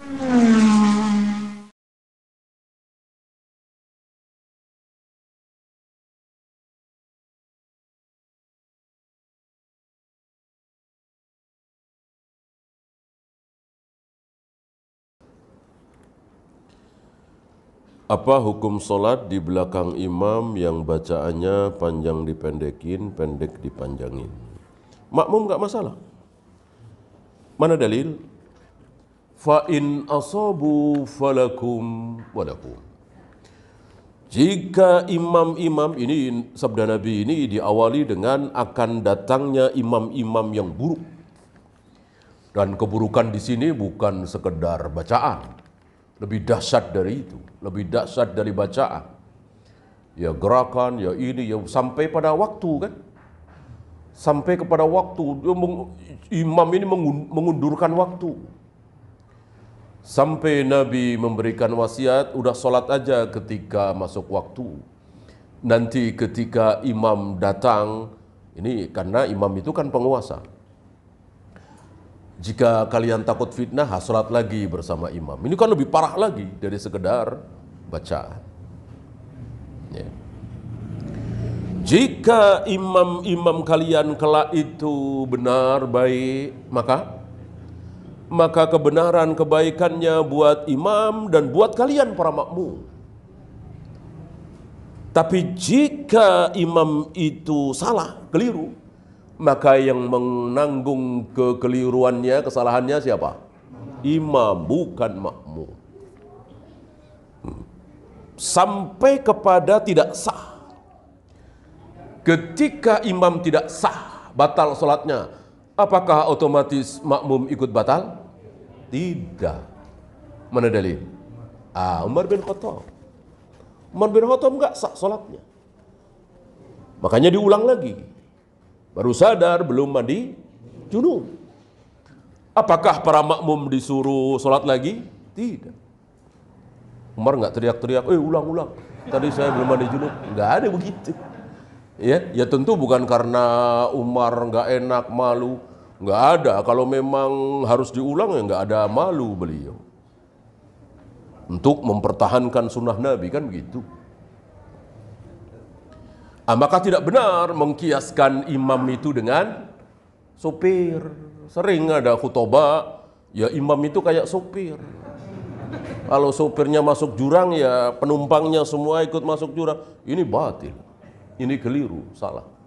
Apa hukum sholat di belakang imam yang bacaannya panjang dipendekin, pendek dipanjangin? Makmum nggak masalah. Mana dalil? fa asabu falakum walakum. Jika imam-imam ini sabda Nabi ini diawali dengan akan datangnya imam-imam yang buruk. Dan keburukan di sini bukan sekedar bacaan. Lebih dahsyat dari itu, lebih dahsyat dari bacaan. Ya gerakan, ya ini, ya sampai pada waktu kan. Sampai kepada waktu, imam ini mengundurkan waktu Sampai Nabi memberikan wasiat, udah sholat aja ketika masuk waktu. Nanti ketika imam datang, ini karena imam itu kan penguasa. Jika kalian takut fitnah, sholat lagi bersama imam. Ini kan lebih parah lagi dari sekedar bacaan. Ya. Jika imam-imam kalian kelak itu benar baik, maka maka kebenaran kebaikannya buat imam dan buat kalian para makmum. Tapi jika imam itu salah, keliru, maka yang menanggung kekeliruannya, kesalahannya siapa? Imam, bukan makmum. Hmm. Sampai kepada tidak sah. Ketika imam tidak sah, batal sholatnya, apakah otomatis makmum ikut batal? Tidak. Mana dalil? Ah, Umar bin Khattab. Umar bin Khattab enggak sah salatnya. Makanya diulang lagi. Baru sadar belum mandi junub. Apakah para makmum disuruh sholat lagi? Tidak. Umar enggak teriak-teriak, eh ulang-ulang. Tadi saya belum mandi junub. Enggak ada begitu. Ya, ya tentu bukan karena Umar enggak enak malu, Enggak ada. Kalau memang harus diulang ya nggak ada malu beliau. Untuk mempertahankan sunnah Nabi kan begitu. Ah, maka tidak benar mengkiaskan imam itu dengan sopir. Sering ada khutbah, ya imam itu kayak sopir. Kalau sopirnya masuk jurang ya penumpangnya semua ikut masuk jurang. Ini batil. Ini keliru, salah.